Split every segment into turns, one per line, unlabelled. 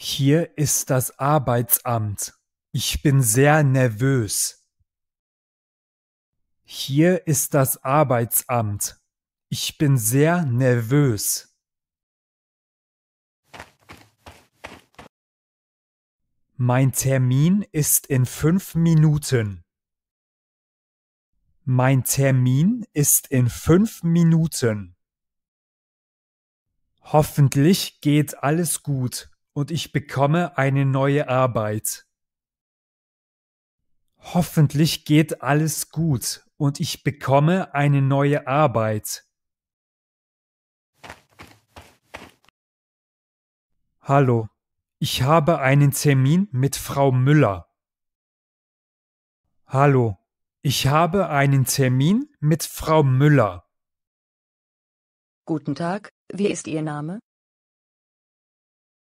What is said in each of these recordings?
Hier ist das Arbeitsamt. Ich bin sehr nervös. Hier ist das Arbeitsamt. Ich bin sehr nervös. Mein Termin ist in fünf Minuten. Mein Termin ist in fünf Minuten. Hoffentlich geht alles gut und ich bekomme eine neue Arbeit. Hoffentlich geht alles gut und ich bekomme eine neue Arbeit. Hallo, ich habe einen Termin mit Frau Müller. Hallo, ich habe einen Termin mit Frau Müller. Guten Tag,
wie ist Ihr Name?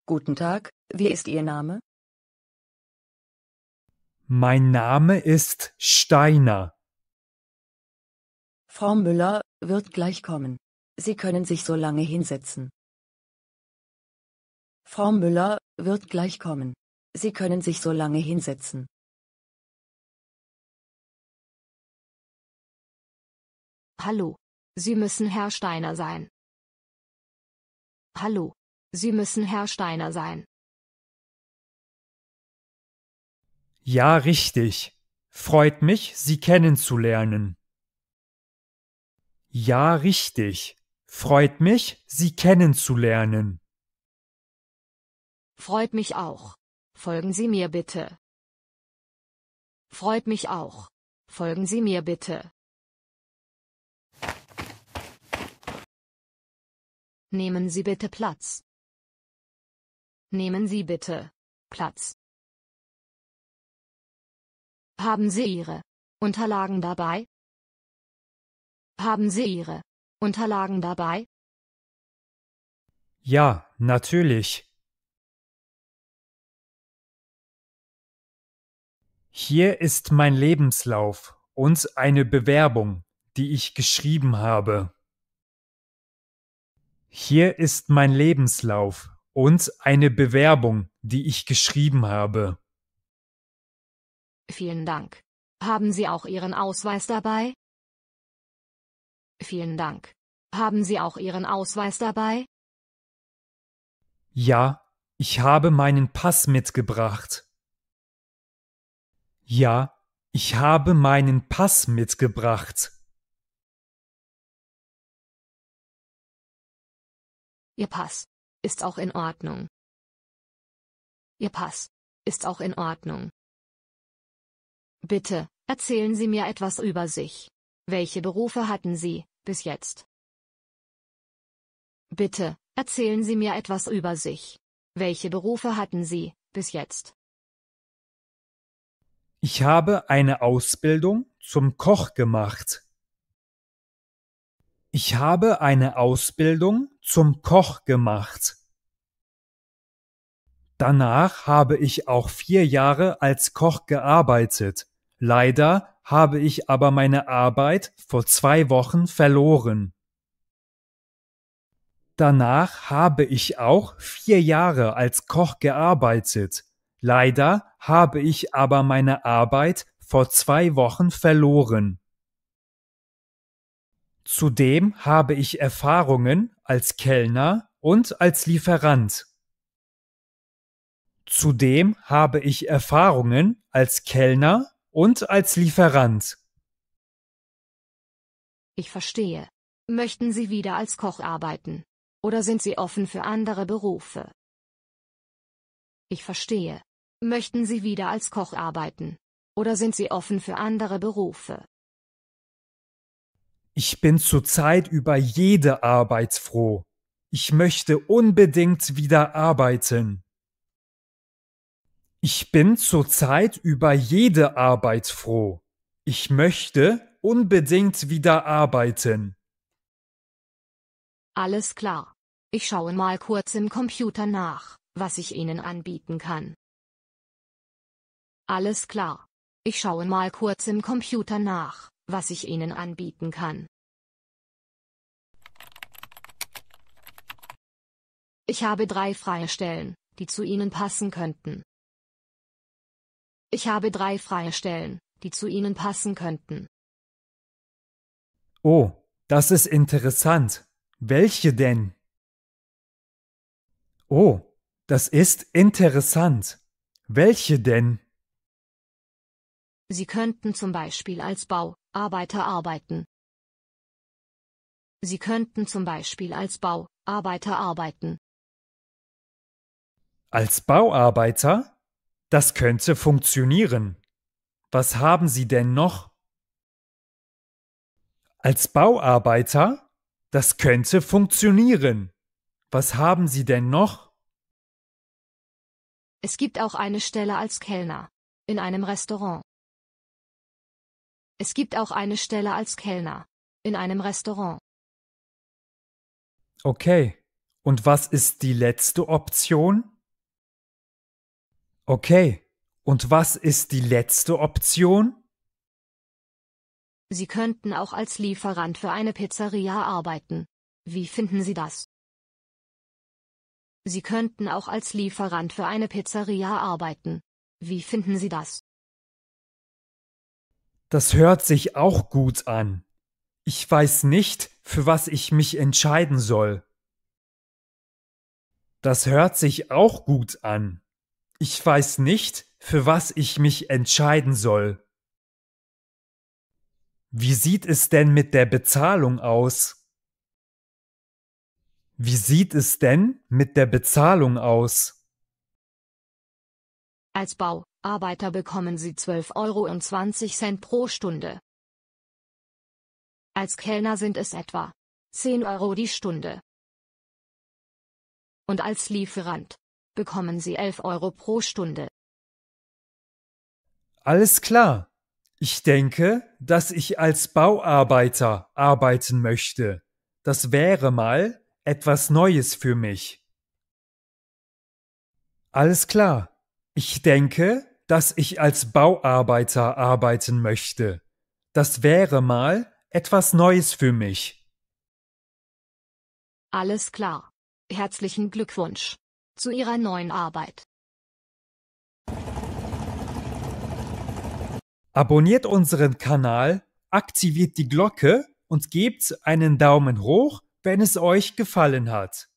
Guten Tag, wie ist Ihr Name?
Mein Name ist Steiner.
Frau Müller wird gleich kommen. Sie können sich so lange hinsetzen. Frau Müller wird gleich kommen. Sie können sich so lange hinsetzen. Hallo. Sie müssen Herr Steiner sein. Hallo. Sie müssen Herr Steiner sein.
Ja, richtig. Freut mich, Sie kennenzulernen. Ja, richtig. Freut mich, Sie kennenzulernen.
Freut mich auch. Folgen Sie mir bitte. Freut mich auch. Folgen Sie mir bitte. Nehmen Sie bitte Platz. Nehmen Sie bitte Platz. Haben Sie Ihre Unterlagen dabei? Haben Sie Ihre Unterlagen dabei?
Ja, natürlich. Hier ist mein Lebenslauf und eine Bewerbung, die ich geschrieben habe. Hier ist mein Lebenslauf und eine Bewerbung, die ich geschrieben habe.
Vielen Dank. Haben Sie auch Ihren Ausweis dabei? Vielen Dank. Haben Sie auch Ihren Ausweis dabei?
Ja, ich habe meinen Pass mitgebracht. Ja, ich habe meinen Pass mitgebracht.
Ihr Pass ist auch in Ordnung. Ihr Pass ist auch in Ordnung. Bitte, erzählen Sie mir etwas über sich. Welche Berufe hatten Sie, bis jetzt? Bitte, erzählen Sie mir etwas über sich. Welche Berufe hatten Sie, bis jetzt?
Ich habe eine Ausbildung zum Koch gemacht. Ich habe eine Ausbildung zum Koch gemacht. Danach habe ich auch vier Jahre als Koch gearbeitet. Leider habe ich aber meine Arbeit vor zwei Wochen verloren. Danach habe ich auch vier Jahre als Koch gearbeitet. Leider habe ich aber meine Arbeit vor zwei Wochen verloren. Zudem habe ich Erfahrungen als Kellner und als Lieferant. Zudem habe ich Erfahrungen als Kellner und als Lieferant.
Ich verstehe. Möchten Sie wieder als Koch arbeiten? Oder sind Sie offen für andere Berufe? Ich verstehe. Möchten Sie wieder als Koch arbeiten? Oder sind Sie offen für andere Berufe?
Ich bin zurzeit über jede Arbeit froh. Ich möchte unbedingt wieder arbeiten. Ich bin zurzeit über jede Arbeit froh. Ich möchte unbedingt wieder arbeiten.
Alles klar. Ich schaue mal kurz im Computer nach, was ich Ihnen anbieten kann. Alles klar. Ich schaue mal kurz im Computer nach, was ich Ihnen anbieten kann. Ich habe drei freie Stellen, die zu Ihnen passen könnten. Ich habe drei freie Stellen, die zu Ihnen passen könnten.
Oh, das ist interessant. Welche denn? Oh, das ist interessant. Welche denn?
Sie könnten zum Beispiel als Bau, Arbeiter arbeiten. Sie könnten zum Beispiel als Bauarbeiter arbeiten.
Als Bauarbeiter? Das könnte funktionieren. Was haben Sie denn noch? Als Bauarbeiter? Das könnte funktionieren. Was haben Sie denn noch?
Es gibt auch eine Stelle als Kellner in einem Restaurant. Es gibt auch eine Stelle als Kellner. In einem Restaurant.
Okay. Und was ist die letzte Option? Okay. Und was ist die letzte Option?
Sie könnten auch als Lieferant für eine Pizzeria arbeiten. Wie finden Sie das? Sie könnten auch als Lieferant für eine Pizzeria arbeiten. Wie finden Sie das?
Das hört sich auch gut an. Ich weiß nicht, für was ich mich entscheiden soll. Das hört sich auch gut an. Ich weiß nicht, für was ich mich entscheiden soll. Wie sieht es denn mit der Bezahlung aus? Wie sieht es denn mit der Bezahlung aus?
Als Bauarbeiter bekommen sie 12,20 Euro pro Stunde. Als Kellner sind es etwa 10 Euro die Stunde. Und als Lieferant bekommen sie 11 Euro pro Stunde.
Alles klar. Ich denke, dass ich als Bauarbeiter arbeiten möchte. Das wäre mal etwas Neues für mich. Alles klar. Ich denke, dass ich als Bauarbeiter arbeiten möchte. Das wäre mal etwas Neues für mich.
Alles klar. Herzlichen Glückwunsch zu Ihrer neuen Arbeit.
Abonniert unseren Kanal, aktiviert die Glocke und gebt einen Daumen hoch, wenn es euch gefallen hat.